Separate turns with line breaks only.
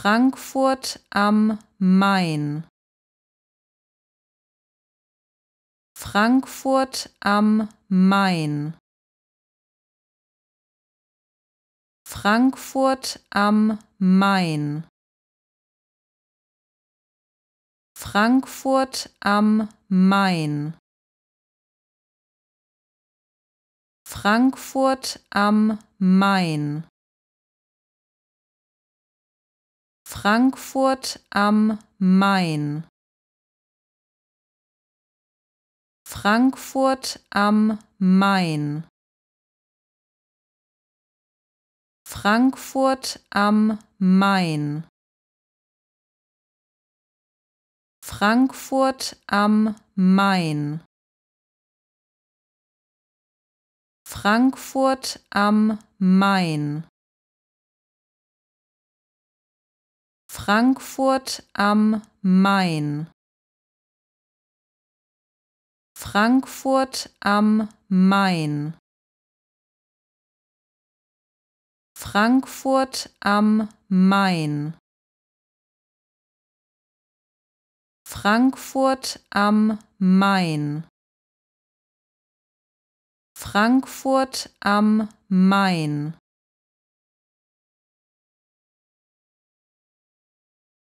Frankfurt am Main. Frankfurt am Main. Frankfurt am Main. Frankfurt am Main. Frankfurt am Main. Frankfurt am Main. Frankfurt am Main. Frankfurt am Main. Frankfurt am Main. Frankfurt am Main. Frankfurt am Main. Frankfurt am Main. Frankfurt am Main. Frankfurt am Main. Frankfurt am Main.